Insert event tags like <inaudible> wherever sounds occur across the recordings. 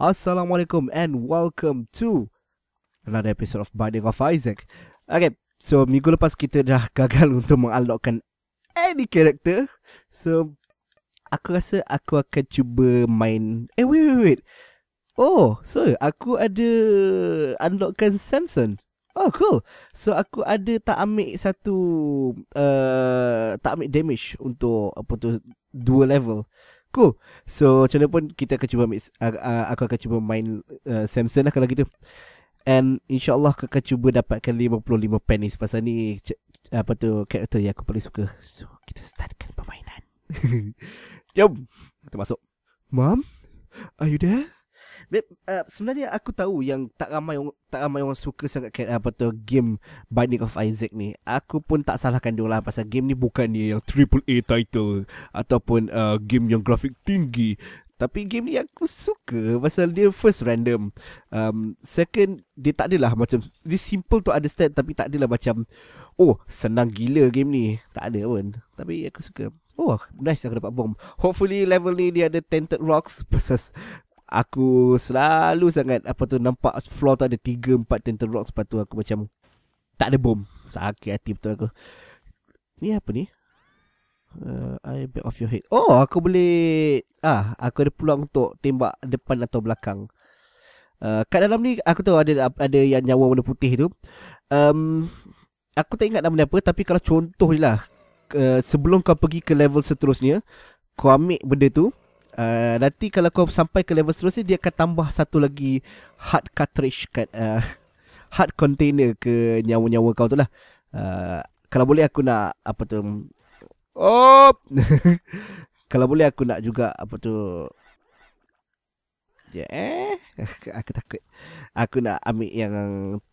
Assalamualaikum and welcome to another episode of Binding of Isaac. Okay, so minggu lepas kita dah <laughs> gagal untuk mengalokkan any character. So, aku rasa aku akan cuba main... Eh, wait, wait, wait. Oh, so aku ada unlockkan Samson. Oh, cool. So, aku ada tak ambil satu... Uh, tak ambil damage untuk apa tu dua level. Cool So macam mana pun Kita akan cuba mix, uh, Aku akan cuba main uh, Samson lah kalau gitu And insyaAllah aku akan cuba dapatkan 55 penis Pasal ni Apa tu Karakter yang aku paling suka So kita startkan permainan <laughs> Jom Kita masuk Mom Are you there? uh, sebenarnya aku tahu yang tak ramai orang, tak ramai orang suka sangat kan, apa tu game Binding of Isaac ni. Aku pun tak salahkan dia lah pasal game ni bukan dia yang triple A title ataupun uh, game yang grafik tinggi. Tapi game ni aku suka pasal dia first random. Um, second, dia tak adalah macam, dia simple to understand tapi tak adalah macam, oh senang gila game ni. Tak ada pun. Tapi aku suka. Oh, nice aku dapat bomb. Hopefully level ni dia ada tented rocks pasal <laughs> aku selalu sangat apa tu nampak floor tu ada tiga empat tentera rock sepatu aku macam tak ada bom. Sakit hati betul aku. Ni apa ni? Uh, I back of your head. Oh, aku boleh ah aku ada peluang untuk tembak depan atau belakang. Uh, kat dalam ni aku tahu ada ada yang nyawa warna putih tu. Um, aku tak ingat nama dia apa tapi kalau contoh je lah uh, sebelum kau pergi ke level seterusnya kau ambil benda tu uh, Nanti kalau kau sampai ke level seterusnya Dia akan tambah satu lagi Hard cartridge kat uh, <laughs> Hard container ke nyawa-nyawa kau tu lah uh, Kalau boleh aku nak Apa tu Oh, <laughs> Kalau boleh aku nak juga Apa tu Ya, eh? <laughs> aku takut Aku nak ambil yang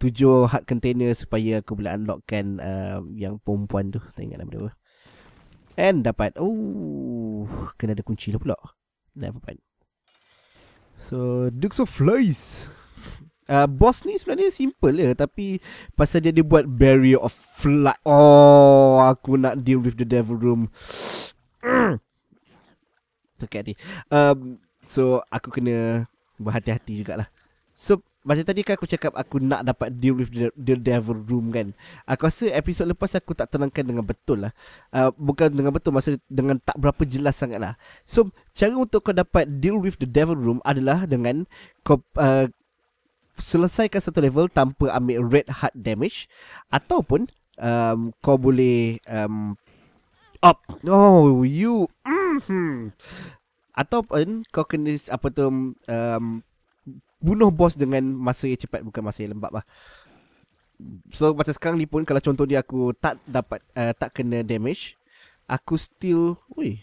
Tujuh hard container Supaya aku boleh unlockkan uh, Yang perempuan tu Tak ingat nama dia And dapat Oh Kena ada kunci lah pula Never mind. So, Dukes of Flies. Uh, <laughs> ah, boss ni sebenarnya simple lah Tapi Pasal dia dia buat Barrier of flight Oh Aku nak deal with the devil room Okay <clears throat> hati um, So Aku kena Berhati-hati jugalah So macam tadi kan aku cakap aku nak dapat deal with the, the devil room kan. Aku rasa episod lepas aku tak tenangkan dengan betul lah. Uh, bukan dengan betul masa dengan tak berapa jelas sangat lah. So cara untuk kau dapat deal with the devil room adalah dengan kau uh, selesaikan satu level tanpa ambil red heart damage ataupun um, kau boleh um, up oh you mm-hmm. ataupun kau kena apa tu um, bunuh bos dengan masa yang cepat bukan masa yang lembap lah. So macam sekarang ni pun kalau contoh dia aku tak dapat uh, tak kena damage, aku still wey.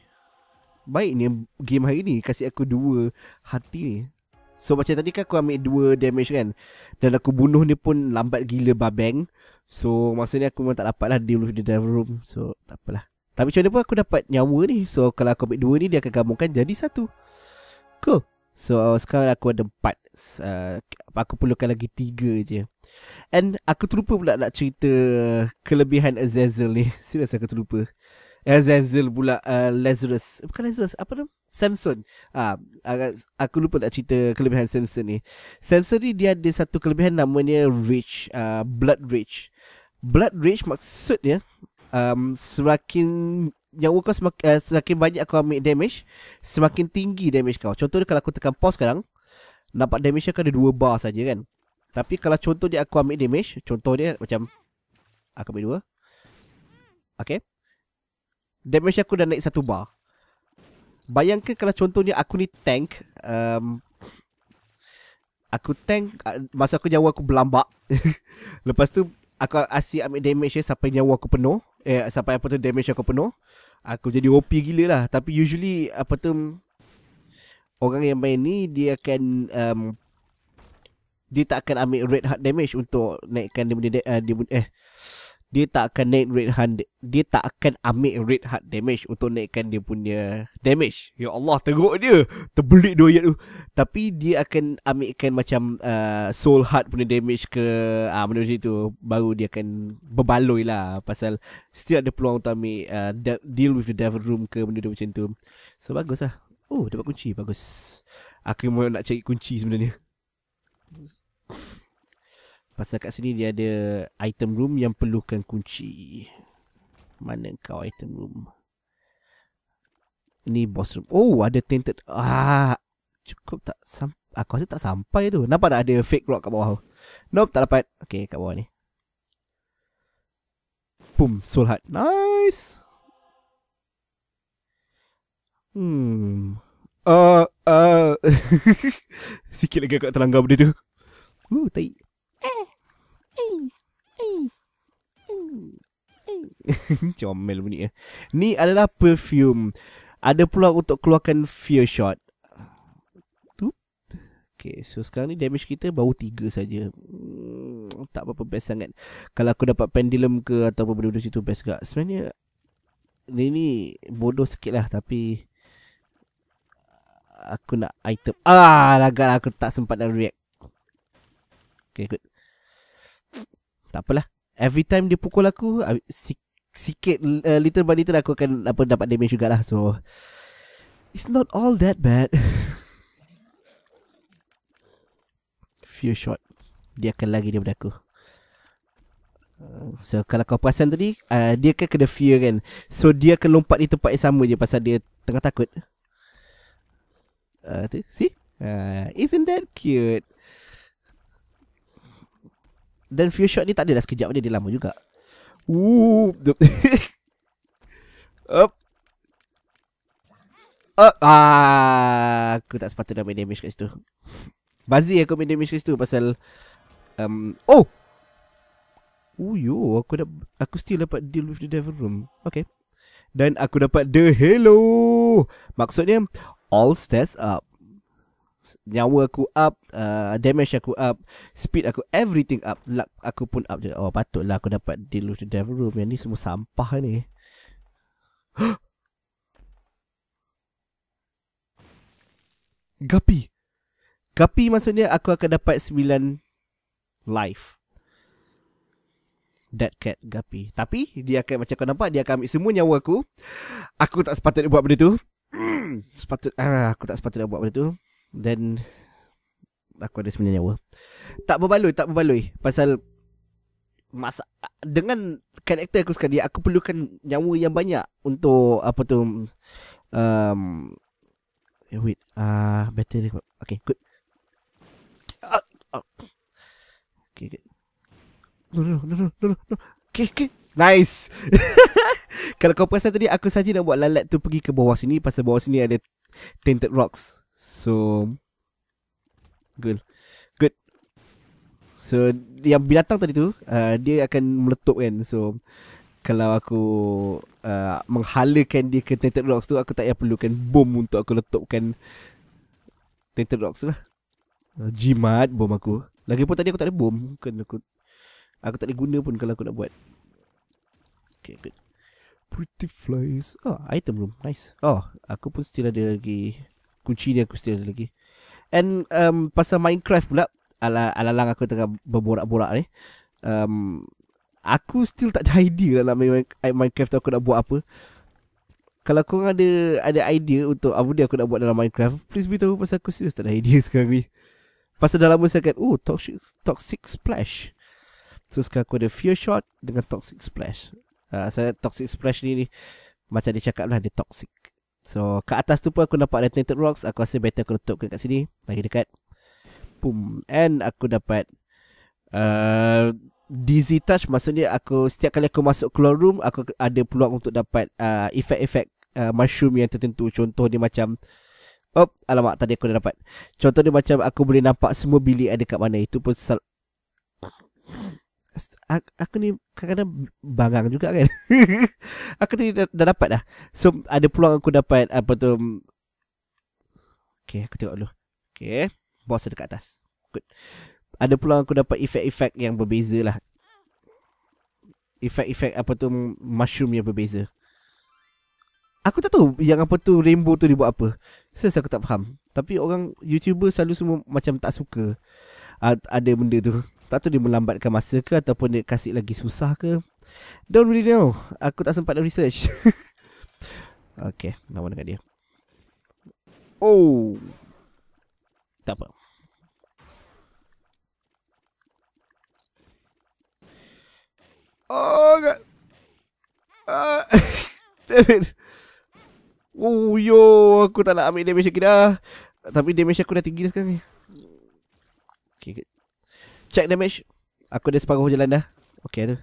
Baik ni game hari ni kasi aku dua hati ni. So macam tadi kan aku ambil dua damage kan Dan aku bunuh ni pun lambat gila babeng So masa ni aku memang tak dapat lah deal with dalam room So tak apalah Tapi macam mana pun aku dapat nyawa ni So kalau aku ambil dua ni dia akan gabungkan jadi satu Cool So sekarang aku ada empat uh, aku perlukan lagi tiga je. And aku terlupa pula nak cerita kelebihan Azazel ni. <laughs> Serius aku terlupa. Azazel pula uh, Lazarus. Bukan Lazarus. Apa nama? Samson. Ah, uh, aku lupa nak cerita kelebihan Samson ni. Samson ni dia ada satu kelebihan namanya Rich. Uh, Blood Rich. Blood Rich maksudnya um, semakin yang kau semakin, uh, semakin banyak kau ambil damage semakin tinggi damage kau contohnya kalau aku tekan pause sekarang Nampak damage dia kan ada dua bar saja kan Tapi kalau contoh dia aku ambil damage Contoh dia macam Aku ambil dua Okay Damage aku dah naik satu bar Bayangkan kalau contohnya aku ni tank um, Aku tank uh, Masa aku nyawa aku berlambak <laughs> Lepas tu Aku asyik ambil damage eh, Sampai nyawa aku penuh Eh, sampai apa tu damage aku penuh Aku jadi OP gila lah Tapi usually Apa tu orang yang main ni dia akan um, dia tak akan ambil red heart damage untuk naikkan dia punya uh, dia eh dia tak akan naik red heart dia tak akan ambil red heart damage untuk naikkan dia punya damage ya Allah teruk dia terbelit dua ayat tu tapi dia akan ambilkan macam uh, soul heart punya damage ke ah uh, benda macam itu baru dia akan berbaloi lah pasal still ada peluang untuk ambil uh, deal with the devil room ke benda macam tu so bagus Oh dapat kunci Bagus Aku mau nak cari kunci sebenarnya Pasal kat sini dia ada Item room yang perlukan kunci Mana kau item room Ni boss room Oh ada tinted. ah, Cukup tak sampai. Aku rasa tak sampai tu Nampak tak ada fake rock kat bawah Nope tak dapat Okay kat bawah ni Boom Soul heart Nice Hmm uh, uh. <laughs> Sikit lagi kat terlanggar benda tu Uh, tai <laughs> Comel bunyi ya. Ni adalah perfume Ada pula untuk keluarkan fear shot Okay, so sekarang ni damage kita baru tiga saja. Hmm, tak apa-apa best sangat. Kalau aku dapat pendulum ke atau apa benda-benda situ best gak. Sebenarnya ni ni bodoh sikit lah tapi aku nak item. Ah, lagak lah, aku tak sempat nak react. Okay, good. Tak apalah. Every time dia pukul aku, sikit, uh, little by little aku akan apa dapat damage juga lah. So, it's not all that bad. <laughs> Few shot. Dia akan lagi daripada aku. Uh, so kalau kau perasan tadi uh, Dia kan kena fear kan So dia akan lompat di tempat yang sama je Pasal dia tengah takut uh, tu si uh, isn't that cute dan few shot ni tak adalah sekejap dia dia lama juga ooh <laughs> up uh, ah aku tak sepatutnya main damage kat situ Bazir aku main damage kat situ pasal um, Oh Oh yo aku, dah, aku still dapat deal with the devil room Okay Dan aku dapat the hello Maksudnya all stats up. Nyawa aku up uh, Damage aku up Speed aku Everything up Luck aku pun up juga Oh patutlah aku dapat Deal with the devil room Yang ni semua sampah ni <gasps> Gapi Gapi maksudnya Aku akan dapat 9 Life Dead cat Gapi Tapi Dia akan macam kau nampak Dia akan ambil semua nyawa aku Aku tak sepatutnya buat benda tu <clears throat> sepatut ah, aku tak sepatut nak buat benda tu then aku ada sembilan nyawa tak berbaloi tak berbaloi pasal masa dengan karakter aku sekali aku perlukan nyawa yang banyak untuk apa tu um eh, wait ah uh, battery okay good ah, ah. Okay, good. No, no, no, no, no, no. Okay, okay. Nice. <laughs> <laughs> Kalau kau perasan tadi Aku saja nak buat lalat tu Pergi ke bawah sini Pasal bawah sini ada Tainted rocks So Good Good So Yang binatang tadi tu uh, Dia akan meletup kan So Kalau aku uh, Menghalakan dia ke Tainted rocks tu Aku tak payah perlukan Bom untuk aku letupkan Tainted rocks lah uh, Jimat bom aku Lagipun tadi aku tak ada bom kan aku Aku tak ada guna pun kalau aku nak buat Okay good pretty flies Oh item room Nice Oh aku pun still ada lagi Kunci ni aku still ada lagi And um, pasal Minecraft pula ala Alalang aku tengah berborak-borak ni um, Aku still tak ada idea lah main eh, Minecraft tu aku nak buat apa kalau korang ada ada idea untuk apa dia aku nak buat dalam Minecraft, please beritahu pasal aku still tak ada idea <laughs> sekarang ni. Pasal dalam lama saya kan, oh toxic, toxic splash. So sekarang aku ada fear shot dengan toxic splash uh, ah, so, Toxic Splash ni, ni Macam dia cakap lah Dia toxic So kat atas tu pun Aku nampak Detonated Rocks Aku rasa better aku letupkan kat sini Lagi dekat Boom And aku dapat uh, Dizzy Touch Maksudnya aku Setiap kali aku masuk keluar room Aku ada peluang untuk dapat uh, ah, Efek-efek uh, Mushroom yang tertentu Contoh dia macam Oh, alamak tadi aku dah dapat Contoh dia macam aku boleh nampak semua bilik ada kat mana Itu pun aku ni kadang-kadang bangang juga kan <laughs> aku tadi dah, dah dapat dah so ada peluang aku dapat apa tu mm, Okay, aku tengok dulu Okay, boss dekat atas good ada peluang aku dapat efek-efek yang berbeza lah efek-efek apa tu mm, mushroom yang berbeza Aku tak tahu yang apa tu rainbow tu dibuat apa. Saya aku tak faham. Tapi orang YouTuber selalu semua macam tak suka uh, ada benda tu tak tahu dia melambatkan masa ke ataupun dia kasih lagi susah ke don't really know aku tak sempat nak research <laughs> okay lawan dengan dia oh tak apa oh god ah. <laughs> damn it Oh yo, aku tak nak ambil damage lagi dah. Tapi damage aku dah tinggi dah sekarang ni. Okay, check damage Aku dah separuh jalan dah Okay tu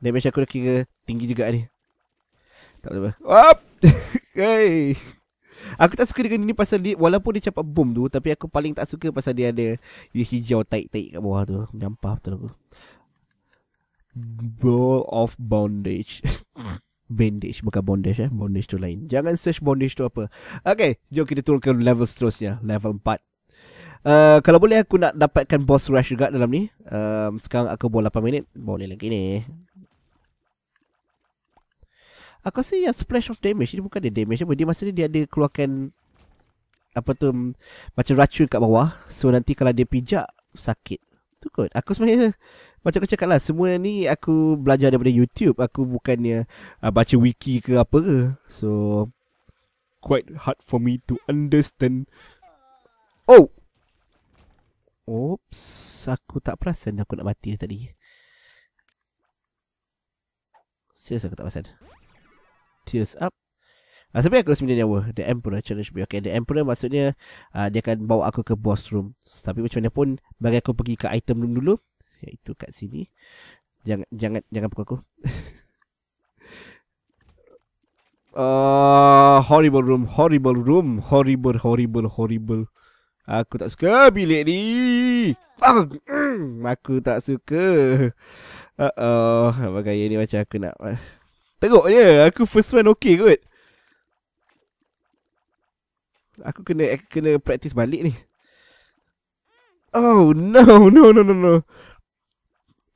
Damage aku dah kira tinggi juga ni Tak apa-apa Wap <laughs> Hey Aku tak suka dengan ini pasal dia Walaupun dia cepat boom tu Tapi aku paling tak suka pasal dia ada Dia hijau taik-taik kat bawah tu Nampak betul aku Ball of bondage <laughs> Bandage bukan bondage eh Bondage tu lain Jangan search bondage tu apa Okay Jom kita turunkan level seterusnya Level 4 Eh, kalau boleh aku nak dapatkan boss rush juga dalam ni. Um, sekarang aku buat 8 minit. Boleh lagi ni. Aku rasa yang splash of damage ni bukan dia damage apa. Dia masa ni dia ada keluarkan apa tu macam racun kat bawah. So nanti kalau dia pijak sakit. Tu kot. Aku sebenarnya <laughs> macam aku cakap lah semua ni aku belajar daripada YouTube. Aku bukannya uh, baca wiki ke apa ke. So quite hard for me to understand. Oh, Oops, aku tak perasan aku nak mati tadi. Serius aku tak perasan. Tears up. Uh, ah, sampai aku 9 nyawa. The Emperor challenge me. Okay, The Emperor maksudnya uh, dia akan bawa aku ke boss room. Tapi macam mana pun bagi aku pergi ke item room dulu. Iaitu kat sini. Jangan jangan jangan pukul aku. uh, <laughs> horrible room. Horrible room. Horrible, horrible, horrible. Aku tak suka bilik ni. Ah, mm, aku tak suka. Uh-oh. Bagai ni macam aku nak... Eh. Teruk je. Aku first one okay kot. Aku kena aku kena praktis balik ni. Oh no no no no no.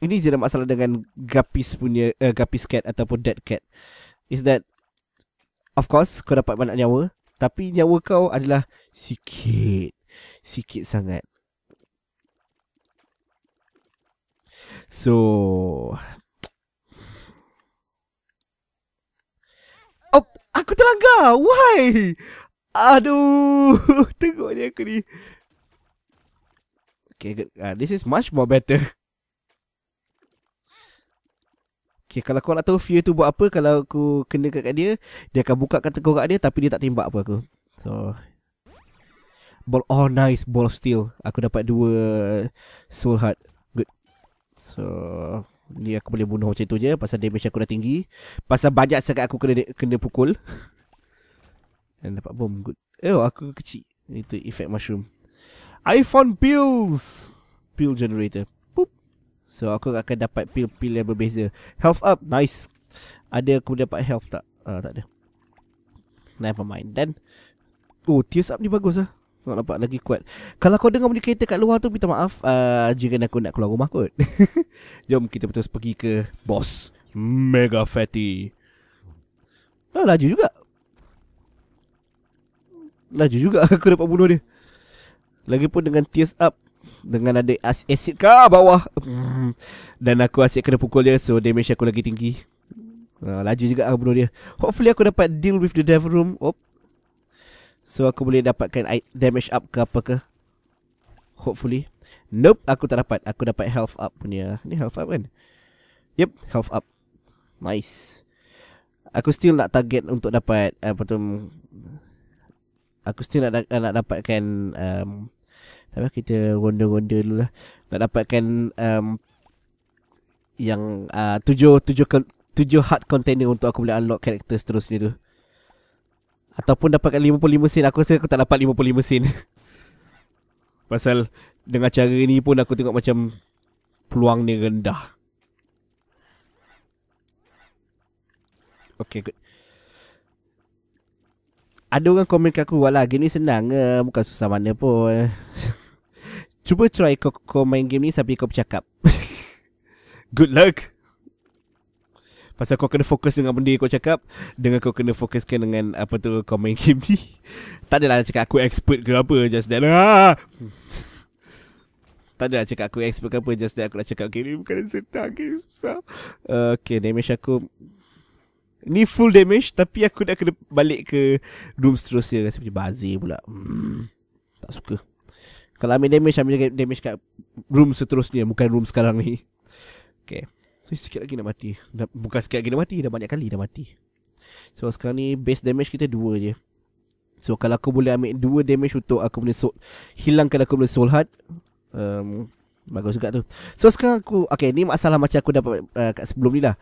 Ini je lah masalah dengan gapis punya uh, gapis cat ataupun dead cat. Is that of course kau dapat banyak nyawa tapi nyawa kau adalah sikit sikit sangat. So Oh, aku terlanggar. Why? Aduh, <laughs> tengok ni aku ni. Okay, good. Uh, this is much more better. Okay, kalau kau nak tahu fear tu buat apa kalau aku kena kat dia, dia akan buka kat tengkorak dia tapi dia tak tembak apa aku. So, Ball Oh nice Ball of steel Aku dapat dua eh, Soul heart Good So Ni aku boleh bunuh macam tu je Pasal damage aku dah tinggi Pasal banyak sangat aku kena kena pukul <laughs> Dan dapat bomb Good Eh, aku kecil Itu effect mushroom iPhone pills Pill generator Boop So aku akan dapat pill-pill yang berbeza Health up Nice Ada aku dapat health tak? Uh, tak ada Never mind Then, Oh, tears up ni bagus lah nak nampak lagi kuat Kalau kau dengar bunyi kereta kat luar tu Minta maaf uh, Jiran aku nak keluar rumah kot <laughs> Jom kita terus pergi ke Bos Mega Fatty Oh, laju juga Laju juga <laughs> aku dapat bunuh dia Lagipun dengan tears up Dengan ada as acid ke bawah hmm. Dan aku asyik kena pukul dia So damage aku lagi tinggi ah, Laju juga aku bunuh dia Hopefully aku dapat deal with the devil room Oh So aku boleh dapatkan damage up ke apa ke? Hopefully. Nope, aku tak dapat. Aku dapat health up punya. Ni health up kan? Yep, health up. Nice. Aku still nak target untuk dapat eh, apa tu? Aku still nak nak dapatkan um, tapi kita ronda-ronda dulu lah. Nak dapatkan um, yang uh, tujuh, tujuh, tujuh hard container untuk aku boleh unlock karakter seterusnya tu. Ataupun dapatkan 55 sen Aku rasa aku tak dapat 55 sen <laughs> Pasal Dengan cara ni pun Aku tengok macam Peluang ni rendah Okay good. Ada orang komen kat aku Walah game ni senang ke Bukan susah mana pun <laughs> Cuba try kau, kau main game ni Sambil kau bercakap <laughs> Good luck Pasal kau kena fokus dengan benda yang kau cakap Dengan kau kena fokuskan dengan apa tu kau main game ni <laughs> Tak adalah cakap aku expert ke apa Just that ah. <laughs> Tak adalah cakap aku expert ke apa Just that aku nak cakap game ni bukan sedang game susah eh, Okay damage aku Ni full damage Tapi aku dah kena balik ke Doom seterusnya Rasa macam bazir pula hmm, Tak suka Kalau ambil damage Ambil damage kat Room seterusnya Bukan room sekarang ni Okay saya sikit lagi nak mati Bukan sikit lagi nak mati Dah banyak kali dah mati So sekarang ni Base damage kita 2 je So kalau aku boleh ambil 2 damage Untuk aku boleh soul, Hilangkan aku boleh soul heart um, Bagus juga tu So sekarang aku Okay ni masalah macam aku dapat uh, kat Sebelum ni lah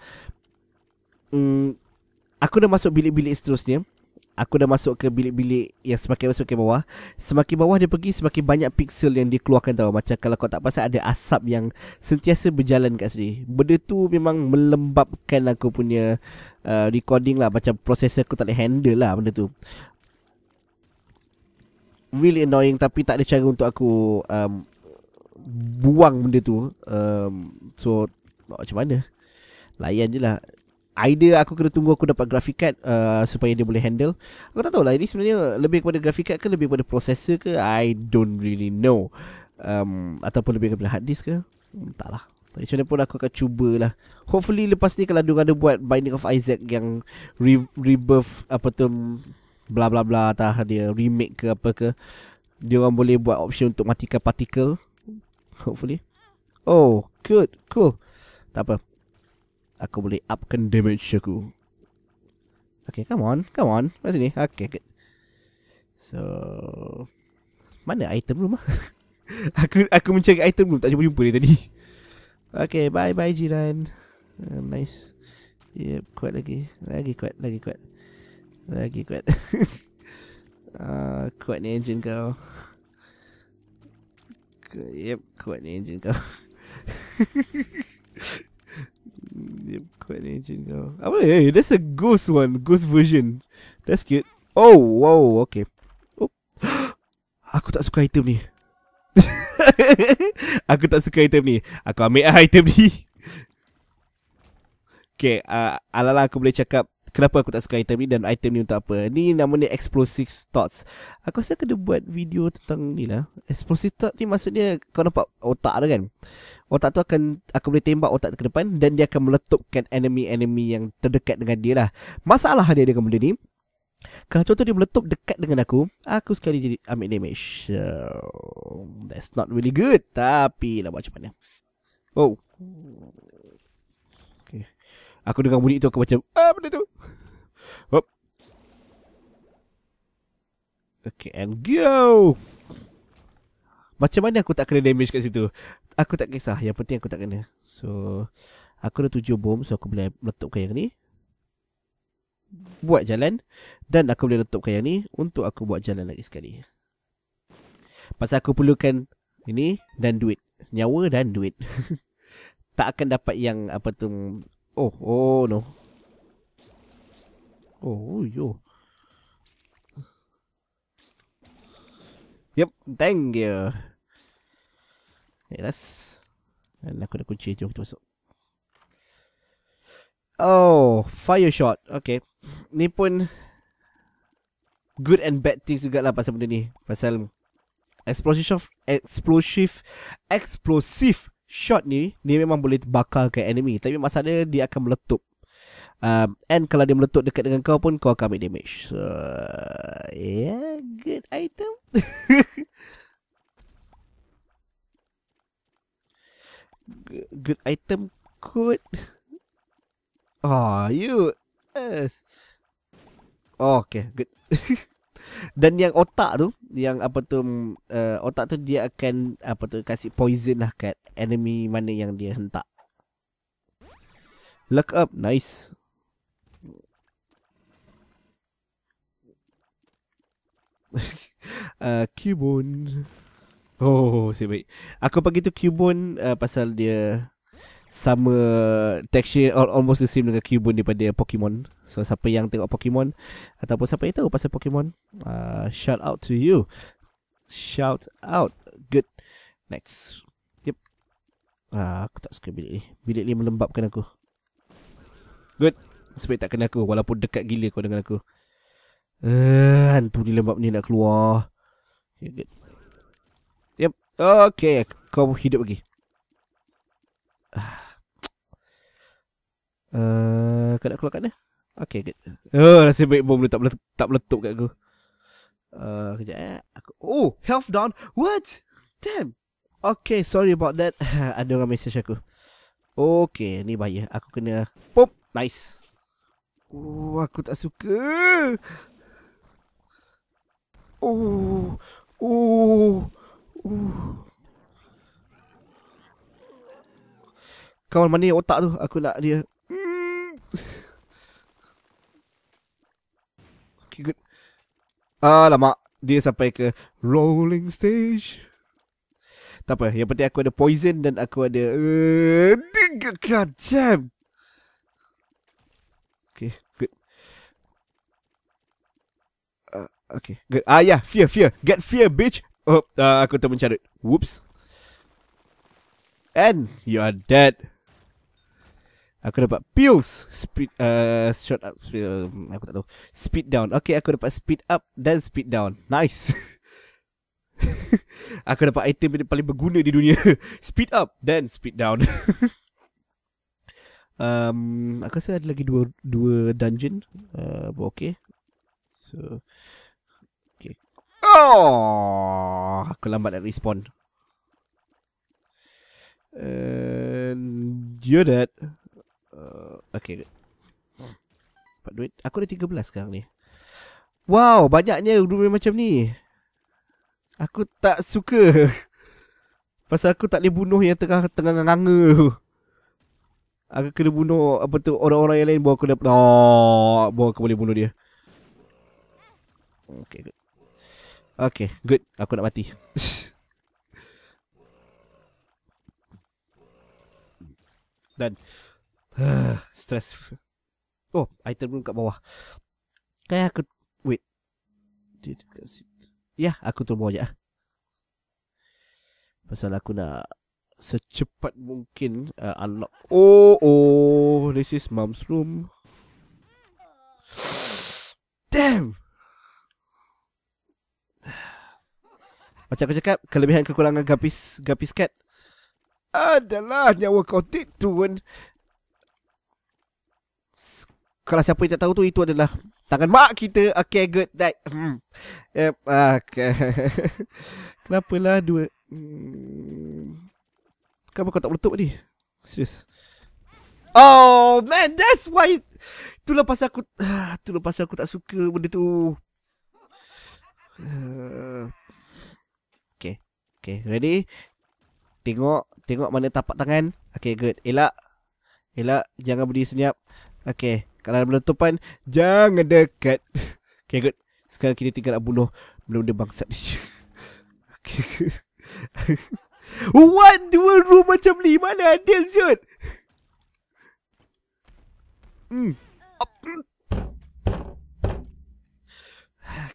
um, Aku dah masuk bilik-bilik seterusnya Aku dah masuk ke bilik-bilik Yang semakin masuk ke bawah Semakin bawah dia pergi Semakin banyak piksel yang dikeluarkan tau Macam kalau kau tak pasal Ada asap yang Sentiasa berjalan kat sini Benda tu memang Melembabkan aku punya uh, Recording lah Macam proses aku tak boleh handle lah Benda tu Really annoying Tapi tak ada cara untuk aku um, Buang benda tu um, So Macam mana Layan je lah Either aku kena tunggu aku dapat graphic card uh, Supaya dia boleh handle Aku tak tahu lah Ini sebenarnya lebih kepada graphic card ke Lebih kepada processor ke I don't really know um, Ataupun lebih kepada hard disk ke Entahlah hmm, Tapi macam pun aku akan cubalah Hopefully lepas ni kalau ada buat Binding of Isaac yang re- Rebirth apa tu Blah blah blah Atau dia remake ke apa ke dia orang boleh buat option untuk matikan particle. Hopefully Oh, good, cool Tak apa Aku boleh upkan damage aku Okay, come on Come on Masa ni Okay, good So Mana item room ah? <laughs> Aku aku mencari item room Tak jumpa-jumpa dia tadi Okay, bye-bye jiran um, Nice Yep, kuat lagi Lagi kuat, lagi kuat Lagi kuat <laughs> uh, Kuat ni engine kau Yep, kuat ni engine kau <laughs> Quite ancient. Oh, hey, that's a goose one. goose version. That's cute. Oh, wow, okay. Oh. <gasps> Aku tak suka item ni. <laughs> Aku tak suka item ni. Aku ambil <laughs> item ni. Okay, uh, alala aku boleh cakap kenapa aku tak suka item ni dan item ni untuk apa ni nama ni explosive thoughts aku rasa kena buat video tentang ni lah explosive thoughts ni maksudnya kau nampak otak tu kan otak tu akan aku boleh tembak otak ke depan dan dia akan meletupkan enemy-enemy yang terdekat dengan dia lah masalah dia dengan benda ni kalau contoh dia meletup dekat dengan aku Aku sekali jadi ambil damage so, That's not really good Tapi lah macam mana Oh Okay Aku dengar bunyi tu aku macam Ah benda tu Hop Okay and go Macam mana aku tak kena damage kat situ Aku tak kisah Yang penting aku tak kena So Aku ada tujuh bom So aku boleh letupkan yang ni Buat jalan Dan aku boleh letupkan yang ni Untuk aku buat jalan lagi sekali Pasal aku perlukan Ini Dan duit Nyawa dan duit <laughs> Tak akan dapat yang Apa tu Oh, oh no. Oh, yo. Yep, thank you. Ya. Yes. Dan aku ada kunci, jom kita masuk. Oh, fire shot. Okay. Ni pun good and bad things juga lah pasal benda ni. Pasal explosive, explosive, explosive shot ni dia memang boleh bakal ke enemy tapi masalah dia dia akan meletup um, and kalau dia meletup dekat dengan kau pun kau akan ambil damage so yeah good item <laughs> good item good. oh you oh, okay good <laughs> Dan yang otak tu Yang apa tu uh, Otak tu dia akan Apa tu Kasih poison lah kat Enemy mana yang dia hentak Luck up Nice uh, <laughs> Cubone Oh, sibuk. Aku pergi tu Cubone uh, pasal dia sama texture almost the same dengan Cubone daripada Pokemon. So siapa yang tengok Pokemon ataupun siapa yang tahu pasal Pokemon, uh, shout out to you. Shout out. Good. Next. Yep. Uh, aku tak suka bilik ni. Bilik ni melembabkan aku. Good. Sebab tak kena aku walaupun dekat gila kau dengan aku. Uh, hantu di lembab ni nak keluar. Okay, good. Yep. Okay, kau hidup lagi. Uh, ah. eh, kau nak keluar kat ni? Okay good Oh rasa baik bom dia tak, meletup, tak meletup kat aku uh, Kejap ya Oh health down What? Damn Okay sorry about that <laughs> Ada orang message aku Okay ni bahaya Aku kena Pop Nice Oh aku tak suka Oh Oh Oh kamar mandi otak tu aku nak dia <laughs> okay, good. Alamak ah, Dia sampai ke Rolling stage Tak apa Yang penting aku ada poison Dan aku ada eh, Tiga uh, Okay Good uh, Okay Good Ah ya yeah. Fear fear Get fear bitch Oh uh, Aku termencarut Whoops And You are dead Aku dapat pills speed uh, shot up speed, uh, aku tak tahu speed down. Okay, aku dapat speed up dan speed down. Nice. <laughs> aku dapat item yang paling berguna di dunia. <laughs> speed up dan speed down. <laughs> um, aku rasa ada lagi dua dua dungeon. Uh, okay. So, okay. Oh, aku lambat nak respond. And you're dead. Uh, okay. Dapat duit. Aku ada 13 sekarang ni. Wow, banyaknya rumah macam ni. Aku tak suka. <laughs> Pasal aku tak boleh bunuh yang tengah tengah nganga tu. Aku kena bunuh apa tu orang-orang yang lain bawa aku dapat. Oh, bawa aku boleh bunuh dia. Okay, good. Okay, good. Aku nak mati. <laughs> Dan Ah, stress Oh item room kat bawah Kayak aku Wait Dia dekat situ Ya yeah, aku turun bawah je lah. Pasal aku nak Secepat mungkin uh, Unlock Oh oh This is mom's room Damn Macam aku cakap Kelebihan kekurangan Gapis Gapis cat adalah nyawa kau tit kalau siapa yang tak tahu tu itu adalah tangan mak kita okay good that hmm. yep, ah, okay. <laughs> kenapa lah dua hmm. kenapa kau tak meletup ni, serius oh man that's why itulah pasal aku ah, itulah pasal aku tak suka benda tu ah. okay okay ready tengok tengok mana tapak tangan okay good elak elak jangan berdiri senyap okay kalau dalam penutupan Jangan dekat <laughs> Okay good Sekarang kita tinggal nak bunuh Benda-benda bangsa ni <laughs> Okay good What? <laughs> Dua room macam ni Mana ada Zion? Hmm.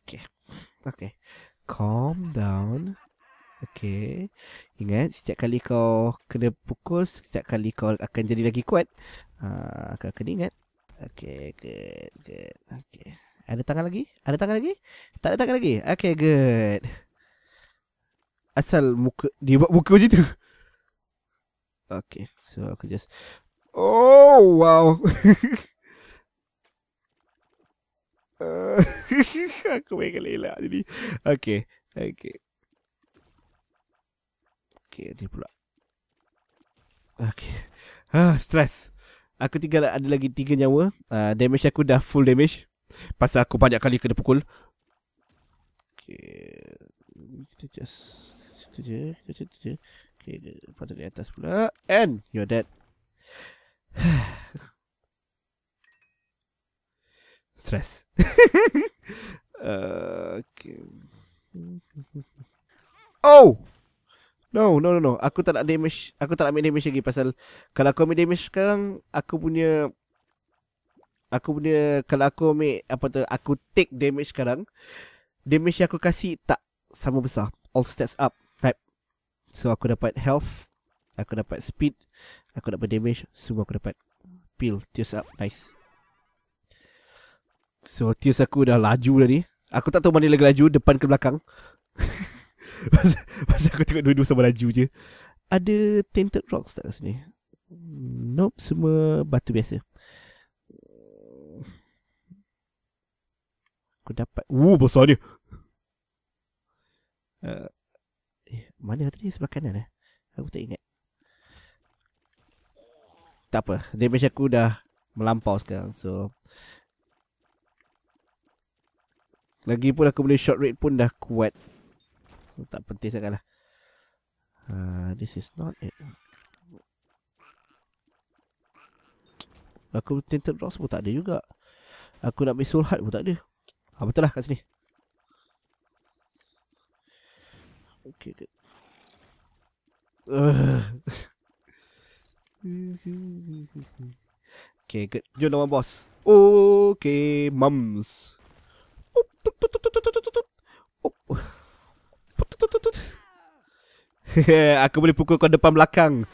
Okay Okay Calm down Okay Ingat setiap kali kau kena pukul Setiap kali kau akan jadi lagi kuat uh, Kau kena ingat Okay, good, good. Okay. Ada tangan lagi? Ada tangan lagi? Tak ada tangan lagi? Okay, good. Asal muka... Dia buat muka macam tu. Okay, so aku just... Oh, wow. <laughs> aku main kali elak jadi. Okay, okay. Okay, dia pula. Okay. Ah, stress. Aku tinggal ada lagi tiga nyawa uh, Damage aku dah full damage Pasal aku banyak kali kena pukul Okay Kita just Situ je kita je, situ je. Okay Lepas dari atas pula And You're dead <sighs> Stress uh, <laughs> ah, Okay Oh No, no, no, no. Aku tak nak damage. Aku tak nak ambil damage lagi pasal kalau aku ambil damage sekarang, aku punya aku punya kalau aku make apa tu, aku take damage sekarang, damage yang aku kasih tak sama besar. All stats up type. So aku dapat health, aku dapat speed, aku dapat damage, semua aku dapat. Peel, tears up, nice. So tears aku dah laju dah ni. Aku tak tahu mana lagi laju, depan ke belakang. <laughs> <laughs> Pasal aku tengok dua-dua sama laju je Ada tinted rocks tak kat sini? Nope, semua batu biasa Aku dapat Wuh, besar ni uh, eh, eh, Mana tadi sebelah kanan eh? Aku tak ingat Tak apa, damage aku dah melampau sekarang So Lagipun aku boleh short rate pun dah kuat tak penting sangat lah uh, This is not it Aku tinted rocks pun tak ada juga Aku nak ambil soul pun tak ada ha, Betul lah kat sini Okay good. <laughs> okay good Jom lawan boss Okay Mums Oh, oh. <laughs> Aku boleh pukul kau depan belakang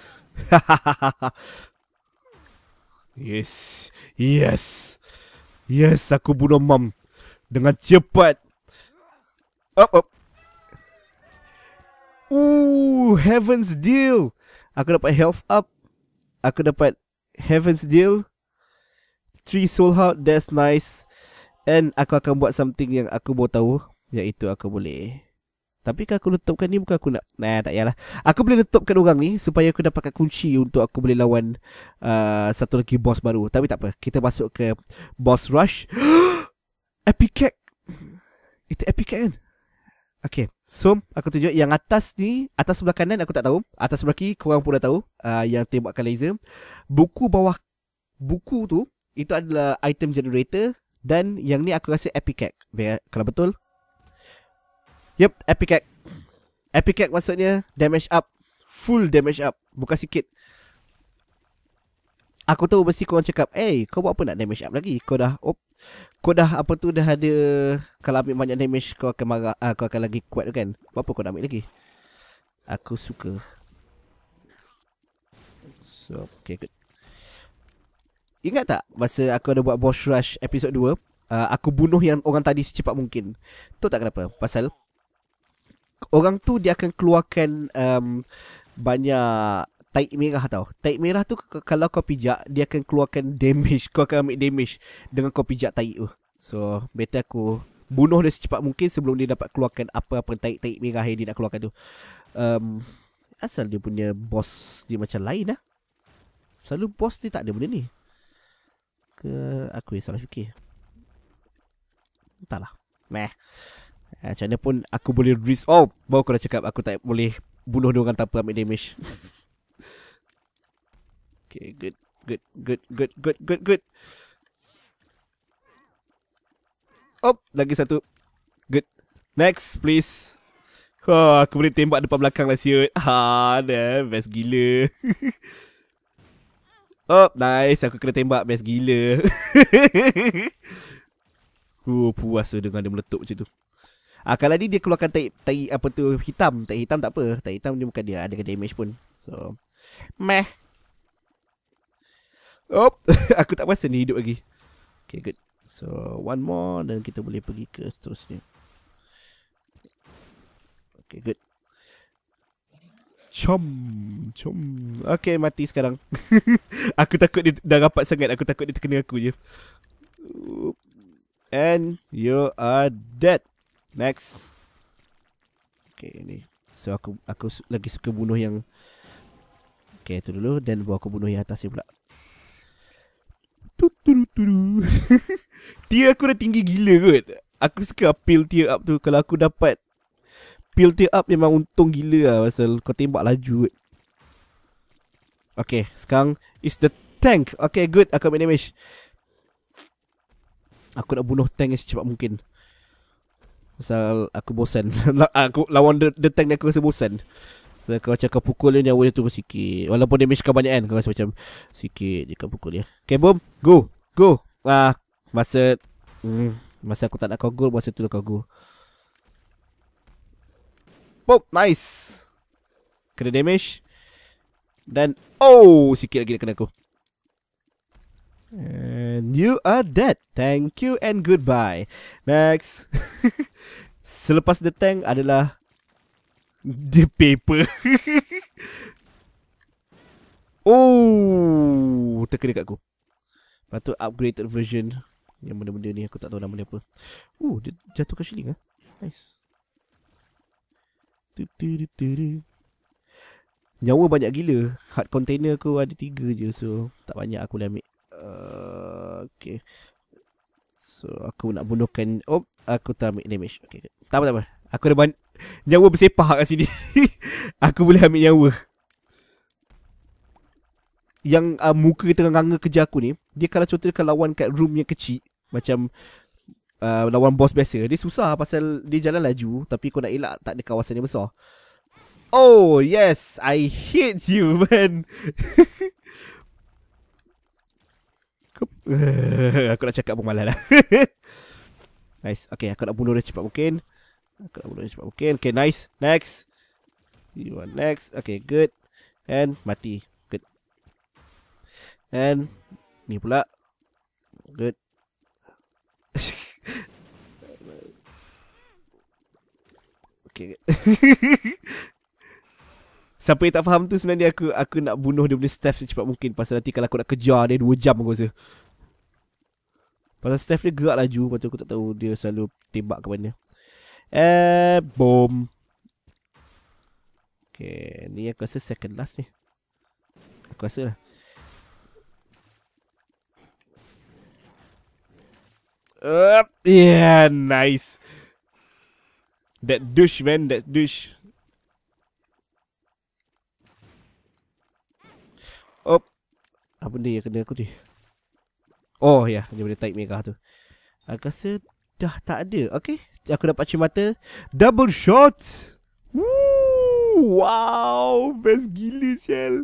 <laughs> Yes Yes Yes aku bunuh mam Dengan cepat Up up Ooh, heaven's deal. Aku dapat health up. Aku dapat heaven's deal. Three soul heart, that's nice. And aku akan buat something yang aku boleh tahu, yaitu aku boleh tapi kalau aku letupkan ni bukan aku nak Nah tak payahlah Aku boleh letupkan orang ni Supaya aku dapatkan kunci Untuk aku boleh lawan uh, Satu lagi boss baru Tapi tak apa Kita masuk ke Boss Rush <gasps> Epic Itu Epic kan Okay So aku tunjuk yang atas ni Atas sebelah kanan aku tak tahu Atas sebelah kiri korang pun dah tahu uh, Yang tembakkan laser Buku bawah Buku tu Itu adalah item generator Dan yang ni aku rasa epic cat Kalau betul Yep, epic egg. Epic egg maksudnya damage up, full damage up, bukan sikit. Aku tahu mesti kau cakap, "Eh, hey, kau buat apa nak damage up lagi? Kau dah op, kau dah apa tu dah ada kalau ambil banyak damage kau akan marah, uh, kau akan lagi kuat kan? Buat apa kau nak ambil lagi?" Aku suka. So, okay, good. Ingat tak masa aku ada buat boss rush episode 2? Uh, ah, aku bunuh yang orang tadi secepat mungkin. Tahu tak kenapa? Pasal orang tu dia akan keluarkan um, banyak taik merah tau. Taik merah tu kalau kau pijak dia akan keluarkan damage. Kau akan ambil damage dengan kau pijak taik tu. So, better aku bunuh dia secepat mungkin sebelum dia dapat keluarkan apa-apa taik-taik merah yang dia nak keluarkan tu. Um, asal dia punya boss dia macam lain lah. Selalu boss dia tak ada benda ni. Ke aku yang salah fikir. Entahlah. Meh. Ha, macam mana pun aku boleh risk Oh, baru aku dah cakap aku tak boleh bunuh dia orang tanpa ambil damage <laughs> Okay, good, good, good, good, good, good, good Oh, lagi satu Good Next, please oh, aku boleh tembak depan belakang lah siut <laughs> Ha, dah, best gila <laughs> Oh, nice, aku kena tembak, best gila Oh, puas tu dengan dia meletup macam tu Ah kalau ni dia keluarkan tai tai apa tu hitam, tai hitam tak apa. Tai hitam dia bukan dia ada ke damage pun. So meh. Oh, <laughs> aku tak rasa ni hidup lagi. Okay, good. So, one more dan kita boleh pergi ke seterusnya. Okay, good. Chom, chom. Okay, mati sekarang. <laughs> aku takut dia dah rapat sangat. Aku takut dia terkena aku je. And you are dead. Next. Okay, ini. So aku aku lagi suka bunuh yang Okay, itu dulu dan buat aku bunuh yang atas ni pula. tier <laughs> aku dah tinggi gila kot. Aku suka appeal tier up tu kalau aku dapat Pil tier up memang untung gila lah Pasal kau tembak laju kot Okay sekarang is the tank Okay good aku ambil damage Aku nak bunuh tank secepat mungkin Pasal aku bosan <laughs> aku Lawan the, the tank ni aku rasa bosan Pasal aku macam kau pukul dia Nyawa dia turun sikit Walaupun damage kau banyak kan Kau rasa macam Sikit je kau pukul dia Okay boom Go Go Ah Masa hmm, Masa aku tak nak kau go Masa tu lah kau go Boom Nice Kena damage Dan Oh Sikit lagi dia kena aku And you are dead. Thank you and goodbye. Next. <laughs> Selepas the tank adalah the paper. <laughs> oh, teka dekat aku. Lepas upgraded version yang benda-benda ni aku tak tahu nama dia apa. Oh, dia jatuh ke shilling ah. Nice. Tutututu. Nyawa banyak gila. Hard container aku ada tiga je so tak banyak aku boleh ambil. Uh, okay. So aku nak bunuhkan Oh aku tak ambil damage okay. Tak apa tak apa Aku ada ban Nyawa bersepah kat sini <laughs> Aku boleh ambil nyawa Yang uh, muka tengah ganga kerja aku ni Dia kalau contohnya kalau lawan kat room yang kecil Macam uh, Lawan boss biasa Dia susah pasal dia jalan laju Tapi aku nak elak tak ada kawasan yang besar Oh yes I hate you <laughs> man <laughs> aku nak cakap pun malas lah. <laughs> nice. Okay, aku nak bunuh dia cepat mungkin. Aku nak bunuh dia cepat mungkin. Okay, nice. Next. You are next. Okay, good. And mati. Good. And ni pula. Good. <laughs> okay, Siapa yang tak faham tu sebenarnya aku aku nak bunuh dia punya staff secepat mungkin pasal nanti kalau aku nak kejar dia 2 jam aku rasa. Pasal staff dia gerak laju pasal aku tak tahu dia selalu tembak ke mana. Eh bom. Okay, ni aku rasa second last ni. Aku rasa lah. yeah, nice. That douche, man. That douche. apa dia yang kena aku tu Oh ya, yeah, dia boleh type mega tu Aku rasa dah tak ada Okay, aku dapat cium mata Double shot Woo, Wow, best gila sel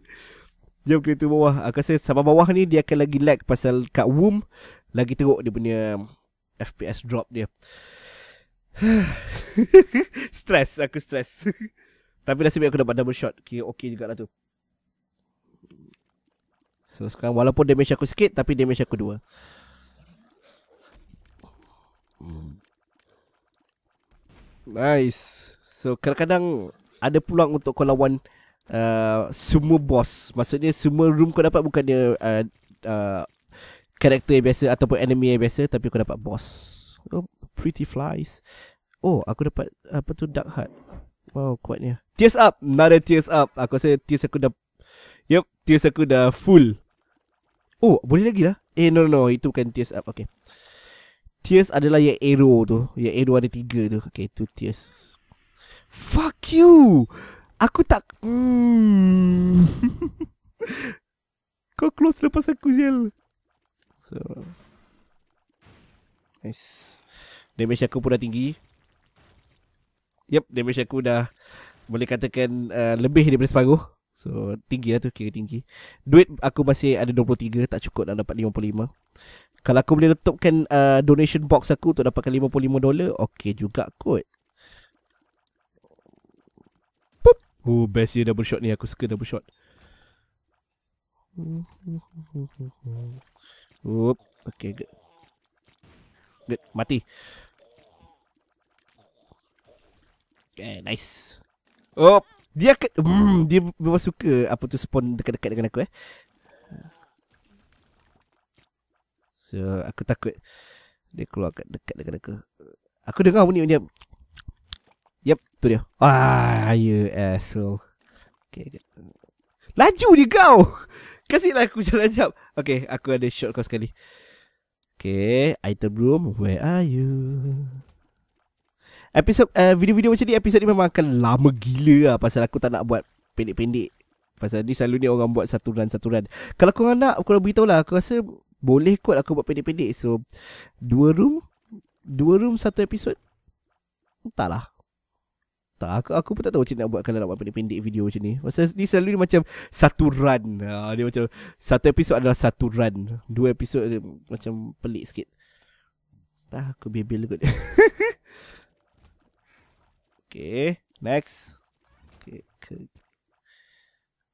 Jom kereta bawah Aku rasa sampai bawah ni dia akan lagi lag Pasal kat womb Lagi teruk dia punya FPS drop dia <sighs> Stress, aku stress <laughs> Tapi nasib aku dapat double shot Okay, okay juga lah tu So sekarang walaupun damage aku sikit tapi damage aku dua. Nice. So kadang-kadang ada peluang untuk kau lawan uh, semua boss. Maksudnya semua room kau dapat bukannya uh, uh, karakter yang biasa ataupun enemy yang biasa tapi kau dapat boss. Oh, pretty flies. Oh, aku dapat apa tu dark heart. Wow, kuatnya. Tears up, another tears up. Aku rasa tears aku dah Yup, tears aku dah full. Oh, boleh lagi lah. Eh, no, no, no. Itu bukan tears up. Okay. Tears adalah yang arrow tu. Yang arrow ada tiga tu. Okay, tu tears. Fuck you! Aku tak... Hmm. <laughs> Kau close lepas aku, Ziel. So... Nice. Damage aku pun dah tinggi. Yep, damage aku dah boleh katakan uh, lebih daripada separuh. So tinggi lah tu kira tinggi Duit aku masih ada 23 Tak cukup nak dapat 55 Kalau aku boleh letupkan uh, donation box aku Untuk dapatkan 55 dolar Okay juga kot Boop. Oh best dia double shot ni Aku suka double shot Oop. Okay good Good mati Okay nice Oh dia ke, mm, dia memang suka apa tu spawn dekat-dekat dengan aku eh. So aku takut dia keluar dekat dekat dengan aku. Aku dengar bunyi dia. Yep, tu dia. Ah, you asshole. Okay, okay. Laju dia kau. Kasihlah aku jalan jap. Okay, aku ada shot kau sekali. Okay, item room, where are you? episod uh, eh, video-video macam ni episod ni memang akan lama gila lah pasal aku tak nak buat pendek-pendek pasal ni selalu ni orang buat satu run satu run kalau kau nak aku nak beritahu lah aku rasa boleh kot aku buat pendek-pendek so dua room dua room satu episod entahlah tak aku aku pun tak tahu macam nak buat kalau nak buat pendek-pendek video macam ni pasal ni selalu ni macam satu run uh, ha, dia macam satu episod adalah satu run dua episod macam pelik sikit tak aku bebel kot <laughs> Okay, next. Okay, ke.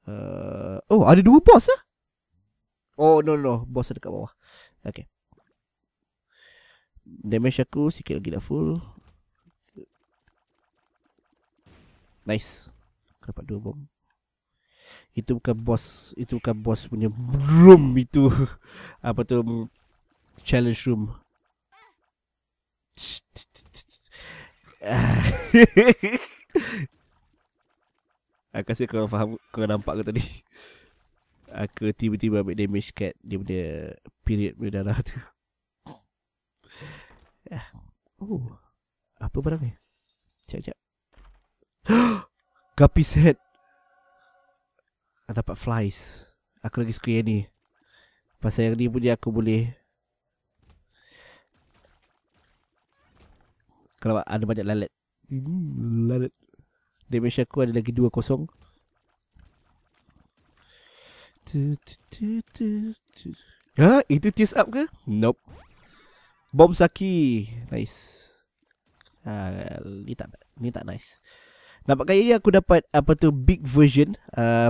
Uh, oh, ada dua boss ah? Oh, no, no, no. ada dekat bawah. Okay. Damage aku sikit lagi dah full. Nice. Aku dapat dua bom. Itu bukan boss. Itu bukan boss punya room itu. <laughs> Apa tu? Challenge room. <laughs> Aku rasa kau faham Kau nampak ke tadi Aku tiba-tiba ambil damage kat Dia punya Period punya darah tu <laughs> Oh Apa barang ni Sekejap sekejap Guppy's head Aku dapat flies Aku lagi suka yang ni Pasal yang ni punya aku boleh Kalau ada banyak lalat Lalat Damage aku ada lagi 2 kosong Ha? Itu tears up ke? Nope Bom Saki Nice ha, Ni tak ni tak nice Nampak kali ni aku dapat Apa tu Big version uh,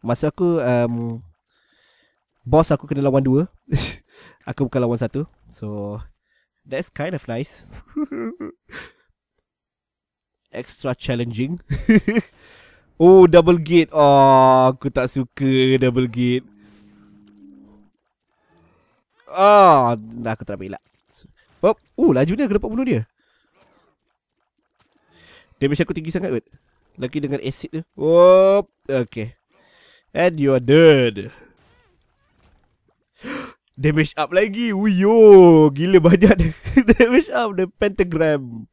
Masa aku um, Boss aku kena lawan 2 <laughs> Aku bukan lawan 1 So Der ist keine Fleiß. Extra challenging. <laughs> oh, Double Gate. Oh, aku tak suka Double Gate. Oh, dah aku terlalu elak. Oh, oh laju dia. Kenapa bunuh dia? Damage aku tinggi sangat. Lagi dengan acid tu. Oh, okay. And you are dead damage up lagi. Uyo, gila banyak damage <laughs> up the pentagram.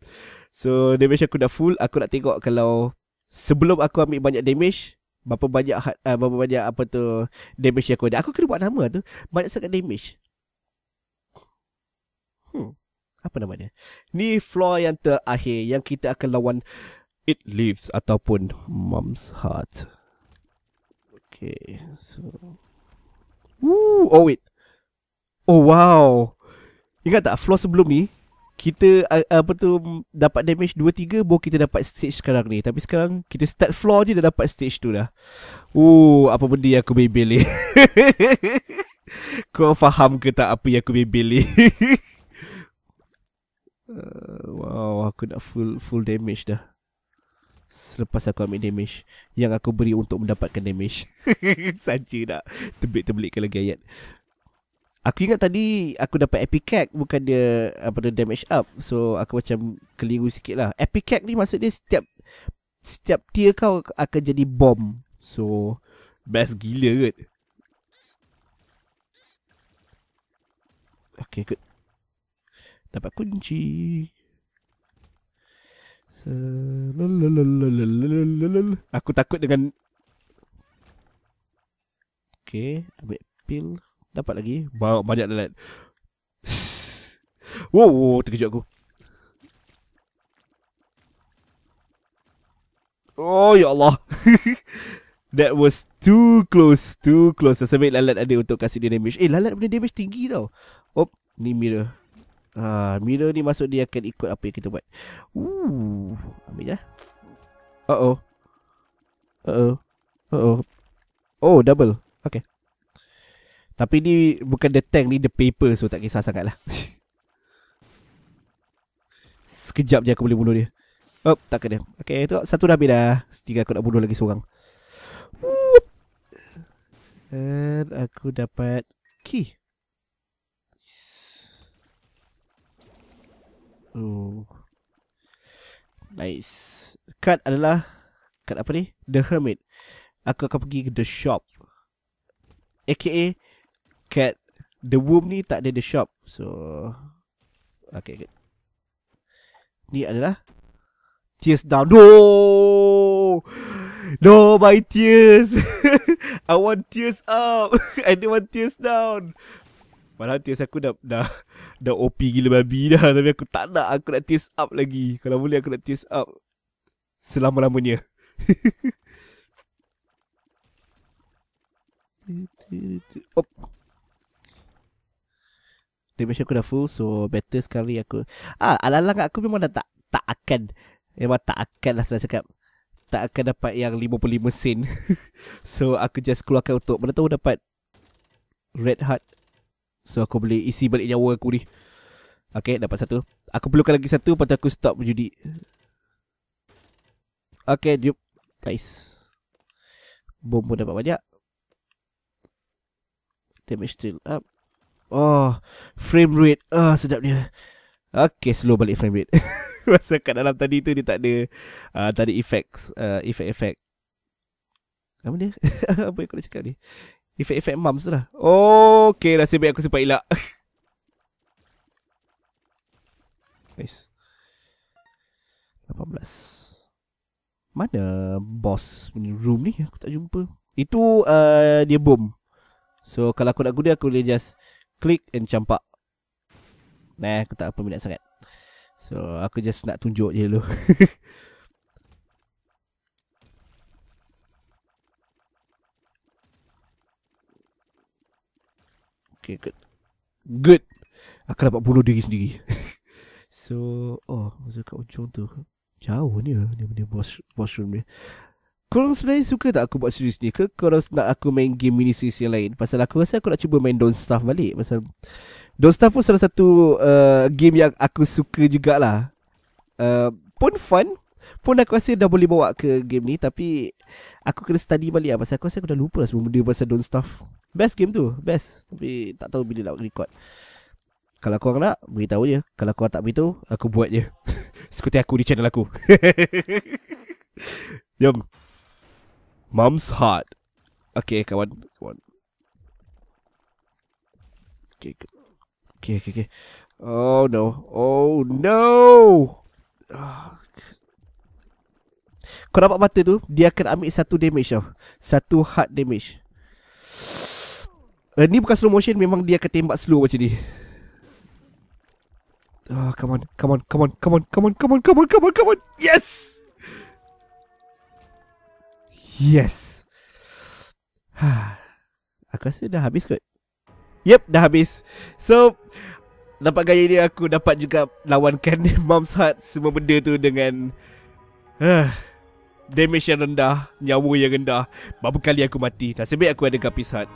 So damage aku dah full, aku nak tengok kalau sebelum aku ambil banyak damage Berapa banyak uh, Berapa banyak apa tu Damage yang aku ada Aku kena buat nama tu Banyak sangat damage Hmm Apa namanya? Ni floor yang terakhir Yang kita akan lawan It lives Ataupun Mom's heart Okay So Woo Oh wait Oh wow Ingat tak floor sebelum ni Kita apa tu Dapat damage 2-3 Baru kita dapat stage sekarang ni Tapi sekarang Kita start floor je Dah dapat stage tu dah Oh Apa benda yang aku bebel ni <laughs> Kau faham ke tak Apa yang aku bebel ni <laughs> uh, Wow Aku nak full full damage dah Selepas aku ambil damage Yang aku beri untuk mendapatkan damage <laughs> Saja nak Terbelik-terbelikkan lagi ayat Aku ingat tadi aku dapat epicac bukan dia apa the damage up. So aku macam keliru sikit lah. Epicac ni maksud dia setiap setiap tier kau akan jadi bom. So best gila kot. Okay, good. Dapat kunci. Aku takut dengan Okay, ambil pil. Dapat lagi bawa Banyak lelet Wow, wow terkejut aku Oh ya Allah <laughs> That was too close Too close Saya ambil lalat ada untuk kasih dia damage Eh lalat punya damage tinggi tau Oh ni mirror ha, Mirror ni masuk dia akan ikut apa yang kita buat Ooh, Ambil je lah Uh oh Uh oh Uh oh Oh double Okay tapi ni bukan the tank ni, the paper so tak kisah sangat lah. <laughs> Sekejap je aku boleh bunuh dia. Oh, tak kena. Okay, tengok satu dah habis dah. Setiga aku nak bunuh lagi seorang. Dan aku dapat key. Oh. Nice. Card adalah card apa ni? The Hermit. Aku akan pergi ke the shop. AKA Cat The womb ni tak ada the shop So Okay good. Ni adalah Tears down No No my tears <laughs> I want tears up <laughs> I don't want tears down Malah tears aku dah Dah Dah OP gila babi dah <laughs> Tapi aku tak nak Aku nak tears up lagi Kalau boleh aku nak tears up Selama-lamanya Oh damage aku dah full so better sekali aku ah alalah kat aku memang dah tak tak akan memang tak akan lah saya cakap tak akan dapat yang 55 sen <laughs> so aku just keluarkan untuk mana tahu dapat red heart so aku boleh isi balik nyawa aku ni Okay, dapat satu. Aku perlukan lagi satu lepas aku stop berjudi. Okay, jump. Nice. Bom pun dapat banyak. Damage still up. Oh, frame rate. Ah, oh, sedapnya. Okay, slow balik frame rate. Rasa <laughs> kat dalam tadi tu dia tak ada uh, ah, tadi effects, uh, ah, effect-effect. Apa dia? <laughs> Apa yang aku nak cakap ni? Effect-effect mums tu lah. Okay, nasib baik aku sempat elak. <laughs> Nice. 18. Mana boss punya room ni? Aku tak jumpa. Itu uh, dia bom. So, kalau aku nak guna, aku boleh just klik and campak Nah, aku tak peminat sangat So, aku just nak tunjuk je dulu <laughs> Okay, good Good Aku dapat bunuh diri sendiri <laughs> So, oh, masa kat ujung tu Jauh ni lah, ni, ni boss, boss room ni Korang sebenarnya suka tak aku buat series ni ke Korang nak aku main game mini series yang lain Pasal aku rasa aku nak cuba main Don't Starve balik Pasal Don't Starve pun salah satu uh, game yang aku suka jugalah uh, Pun fun Pun aku rasa dah boleh bawa ke game ni Tapi aku kena study balik lah Pasal aku rasa aku dah lupa lah semua benda pasal Don't Starve Best game tu, best Tapi tak tahu bila nak record Kalau korang nak, beritahu je Kalau korang tak beritahu, aku buat je <laughs> Sekutih aku di channel aku Jom <laughs> Mum's heart. Okay, come on. Come on. Okay, okay, okay. Oh, no. Oh, no! Kau nampak mata tu? Dia akan ambil satu damage tau. Satu heart damage. Uh, ni bukan slow motion Memang dia akan tembak slow macam ni Ah, oh, come on, come on, come on, come on, come on, come on, come on, come on, come on, yes! Yes ha. Aku rasa dah habis kot Yep dah habis So Nampak gaya ni aku dapat juga Lawankan <laughs> Mom's Heart Semua benda tu dengan uh, Damage yang rendah Nyawa yang rendah Berapa kali aku mati Nasib baik aku ada Kapis Heart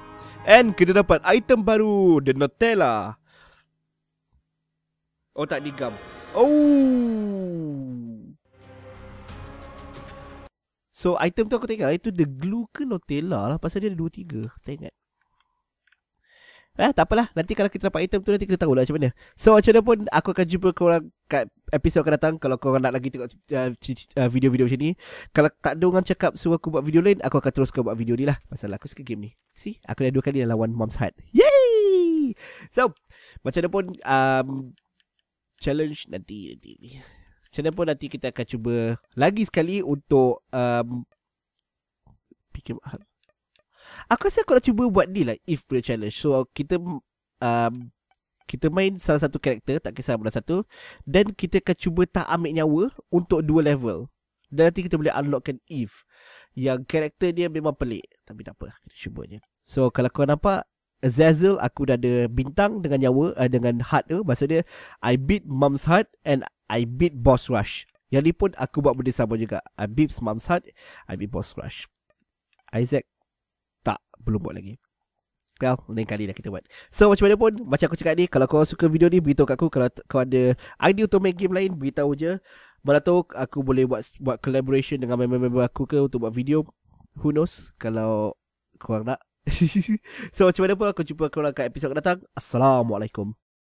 And kita dapat item baru The Nutella Oh tak digam Oh So item tu aku tak ingat Itu the glue ke Nutella lah Pasal dia ada dua tiga Aku tak ingat Eh, tak apalah Nanti kalau kita dapat item tu Nanti kita tahu lah macam mana So macam mana pun Aku akan jumpa korang Kat episod akan datang Kalau korang nak lagi tengok uh, uh, Video-video macam ni Kalau tak ada orang cakap Suruh aku buat video lain Aku akan teruskan buat video ni lah Pasal aku suka game ni See Aku dah dua kali dah lawan Mom's Heart Yay So Macam mana pun um, Challenge nanti Nanti, nanti. Macam mana pun nanti kita akan cuba lagi sekali untuk um, fikir mahal. Aku rasa aku nak cuba buat ni lah if punya challenge. So kita um, kita main salah satu karakter tak kisah mana satu dan kita akan cuba tak ambil nyawa untuk dua level. Dan nanti kita boleh unlockkan Eve Yang karakter dia memang pelik Tapi tak apa Kita cuba je So kalau kau nampak Zazzle aku dah ada bintang dengan nyawa uh, Dengan heart tu Maksudnya I beat Mom's heart And I beat Boss Rush. Yang ni pun aku buat benda sama juga. I beat Mom's Heart, I beat Boss Rush. Isaac, tak, belum buat lagi. Well, lain kali dah kita buat. So, macam mana pun, macam aku cakap ni, kalau kau suka video ni, beritahu kat aku. Kalau kau ada idea untuk main game lain, beritahu je. Mana tahu aku boleh buat buat collaboration dengan member-member aku ke untuk buat video. Who knows? Kalau korang nak. <laughs> so, macam mana pun, aku jumpa korang kat episod datang. Assalamualaikum.